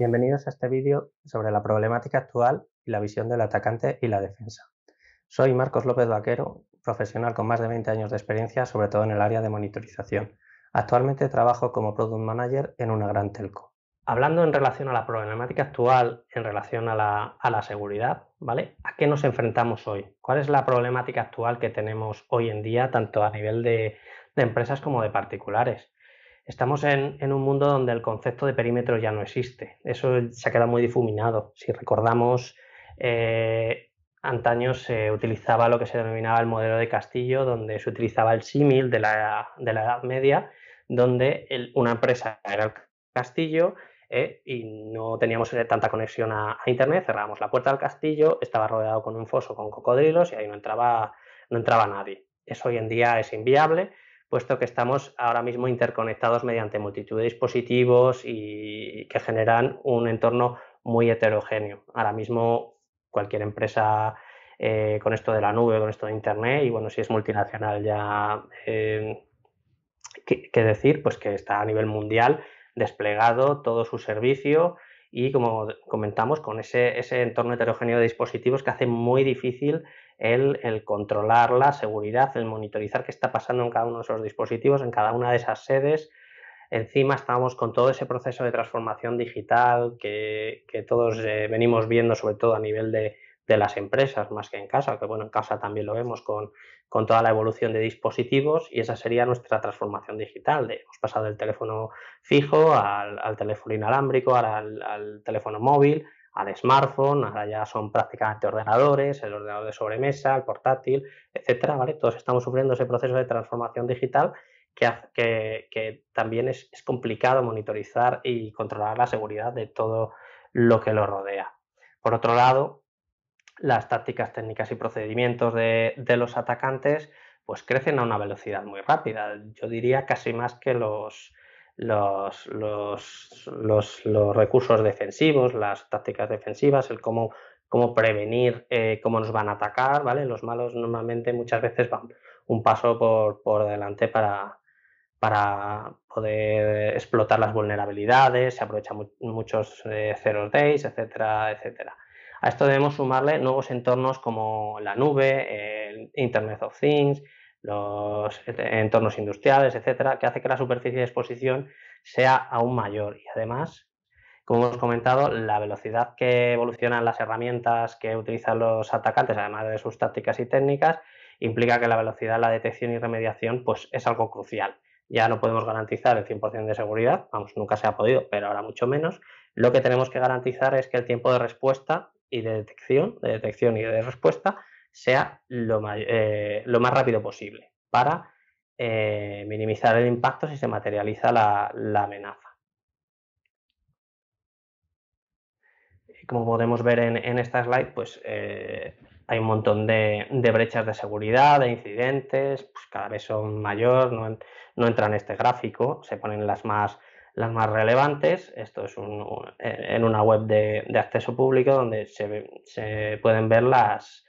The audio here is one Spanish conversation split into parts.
Bienvenidos a este vídeo sobre la problemática actual y la visión del atacante y la defensa. Soy Marcos López Vaquero, profesional con más de 20 años de experiencia, sobre todo en el área de monitorización. Actualmente trabajo como Product Manager en una gran telco. Hablando en relación a la problemática actual, en relación a la, seguridad, ¿vale? ¿A qué nos enfrentamos hoy? ¿Cuál es la problemática actual que tenemos hoy en día, tanto a nivel de empresas como de particulares? Estamos en, un mundo donde el concepto de perímetro ya no existe. Eso se ha quedado muy difuminado. Si recordamos, eh, antaño se utilizaba lo que se denominaba el modelo de castillo, donde se utilizaba el símil de la, Edad Media, donde una empresa era el castillo eh, y no teníamos eh, tanta conexión a, Internet, cerrábamos la puerta del castillo, estaba rodeado con un foso con cocodrilos y ahí no entraba, no entraba nadie. Eso hoy en día es inviable puesto que estamos ahora mismo interconectados mediante multitud de dispositivos y que generan un entorno muy heterogéneo. Ahora mismo cualquier empresa eh, con esto de la nube, con esto de Internet, y bueno, si es multinacional ya, eh, ¿qué, decir? Pues que está a nivel mundial desplegado todo su servicio y como comentamos, con ese, entorno heterogéneo de dispositivos que hace muy difícil el, controlar la seguridad, el monitorizar qué está pasando en cada uno de esos dispositivos, en cada una de esas sedes. Encima estamos con todo ese proceso de transformación digital que, todos eh, venimos viendo, sobre todo a nivel de, de las empresas más que en casa, que bueno, en casa también lo vemos con, con toda la evolución de dispositivos y esa sería nuestra transformación digital. hemos pasado del teléfono fijo al, teléfono inalámbrico, al, teléfono móvil, al smartphone, ahora ya son prácticamente ordenadores, el ordenador de sobremesa, el portátil, etcétera, ¿vale? Todos estamos sufriendo ese proceso de transformación digital que, que, que también es, es complicado monitorizar y controlar la seguridad de todo lo que lo rodea. Por otro lado, las tácticas, técnicas y procedimientos de, los atacantes pues crecen a una velocidad muy rápida. Yo diría casi más que los, los, recursos defensivos, las tácticas defensivas, el cómo, cómo prevenir eh, cómo nos van a atacar, ¿vale? Los malos normalmente muchas veces van un paso por, delante para, para poder explotar las vulnerabilidades, se aprovechan muchos eh, days, etcétera, etcétera. A esto debemos sumarle nuevos entornos como la nube, el Internet of Things, los entornos industriales, etcétera, que hace que la superficie de exposición sea aún mayor. Y además, como hemos comentado, la velocidad que evolucionan las herramientas que utilizan los atacantes, además de sus tácticas y técnicas, implica que la velocidad de la detección y remediación pues, es algo crucial. Ya no podemos garantizar el 100% de seguridad, vamos, nunca se ha podido, pero ahora mucho menos. Lo que tenemos que garantizar es que el tiempo de respuesta y de detección, de detección y de respuesta, sea lo, eh, más rápido posible para eh, minimizar el impacto si se materializa la, amenaza. como podemos ver en, esta slide, pues eh, hay un montón de, brechas de seguridad, de incidentes, pues cada vez son mayores, no, entran no, en este gráfico, se ponen las más las más relevantes. Esto es en una web de, acceso público donde se, pueden ver las,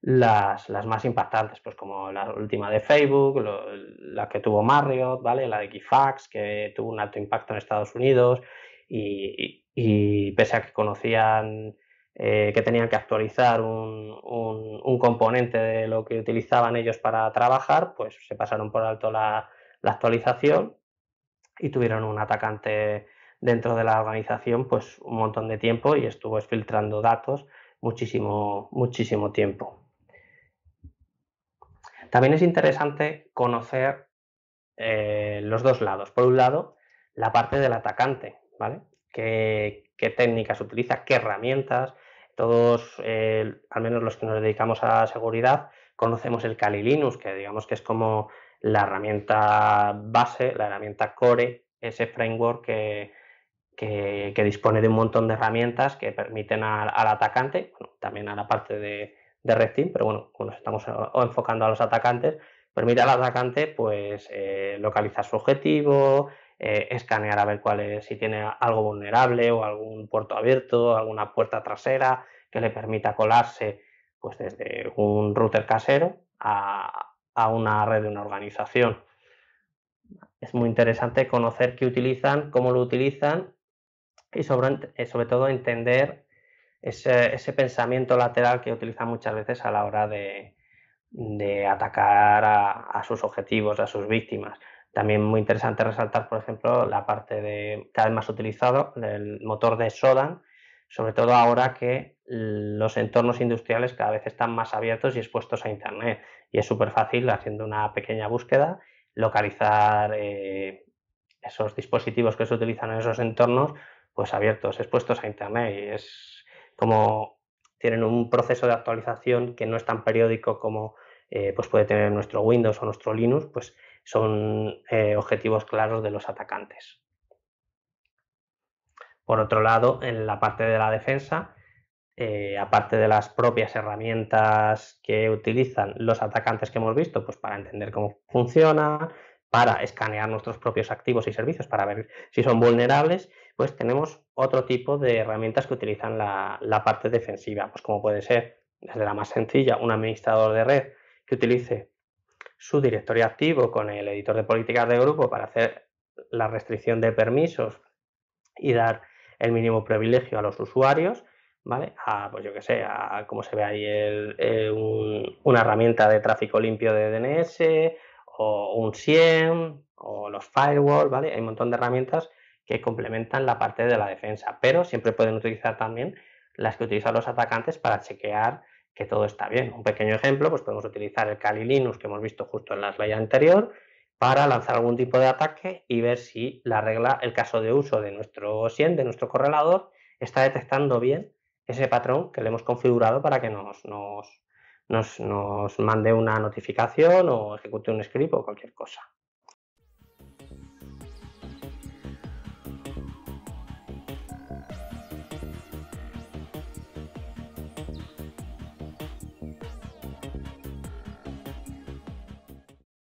las, más impactantes, pues como la última de Facebook, la que tuvo Marriott, ¿vale? La de Equifax, que tuvo un alto impacto en Estados Unidos y, pese a que conocían eh, que tenían que actualizar un, componente de lo que utilizaban ellos para trabajar, pues se pasaron por alto la, la actualización y tuvieron un atacante dentro de la organización pues un montón de tiempo y estuvo filtrando datos muchísimo, muchísimo tiempo. También es interesante conocer eh, los dos lados. Por un lado, la parte del atacante, ¿vale? ¿Qué, técnicas utiliza? ¿Qué herramientas? Todos, eh, al menos los que nos dedicamos a seguridad, conocemos el Kali Linux, que digamos que es como la herramienta base, la herramienta core, ese framework que, dispone de un montón de herramientas que permiten al atacante, también a la parte de, de Red Team, pero bueno, nos estamos enfocando a los atacantes, permite al atacante pues eh, localizar su objetivo, eh, escanear a ver cuál si tiene algo vulnerable o algún puerto abierto, alguna puerta trasera que le permita colarse pues desde un router casero a, a una red de una organización. Es muy interesante conocer qué utilizan, cómo lo utilizan y sobre, eh, todo entender ese, pensamiento lateral que utilizan muchas veces a la hora de, atacar a, sus objetivos, a sus víctimas. También muy interesante resaltar, por ejemplo, la parte de cada vez más utilizado, el motor de Sodan, sobre todo ahora que los entornos industriales cada vez están más abiertos y expuestos a Internet. Y es súper fácil, haciendo una pequeña búsqueda, localizar eh, esos dispositivos que se utilizan en esos entornos, pues abiertos, expuestos a Internet. Y es como tienen un proceso de actualización que no es tan periódico como eh, pues puede tener nuestro Windows o nuestro Linux, pues son eh, objetivos claros de los atacantes. Por otro lado, en la parte de la defensa, eh, aparte de las propias herramientas que utilizan los atacantes que hemos visto, pues para entender cómo funciona, para escanear nuestros propios activos y servicios para ver si son vulnerables, pues tenemos otro tipo de herramientas que utilizan la, la, parte defensiva, pues como puede ser desde la más sencilla, un administrador de red que utilice su directorio activo con el editor de políticas de grupo para hacer la restricción de permisos y dar el mínimo privilegio a los usuarios, ¿vale? A, pues yo que sé, a como se ve ahí una herramienta de tráfico limpio de DNS o un SIEM o los firewall, ¿vale? Hay un montón de herramientas que complementan la parte de la defensa, pero siempre pueden utilizar también las que utilizan los atacantes para chequear que todo está bien. Un pequeño ejemplo, pues podemos utilizar el Kali Linux que hemos visto justo en la slide anterior, para lanzar algún tipo de ataque y ver si la regla, el caso de uso de nuestro SIEM, de nuestro correlador, está detectando bien ese patrón que le hemos configurado para que nos, nos, nos mande una notificación o ejecute un script o cualquier cosa.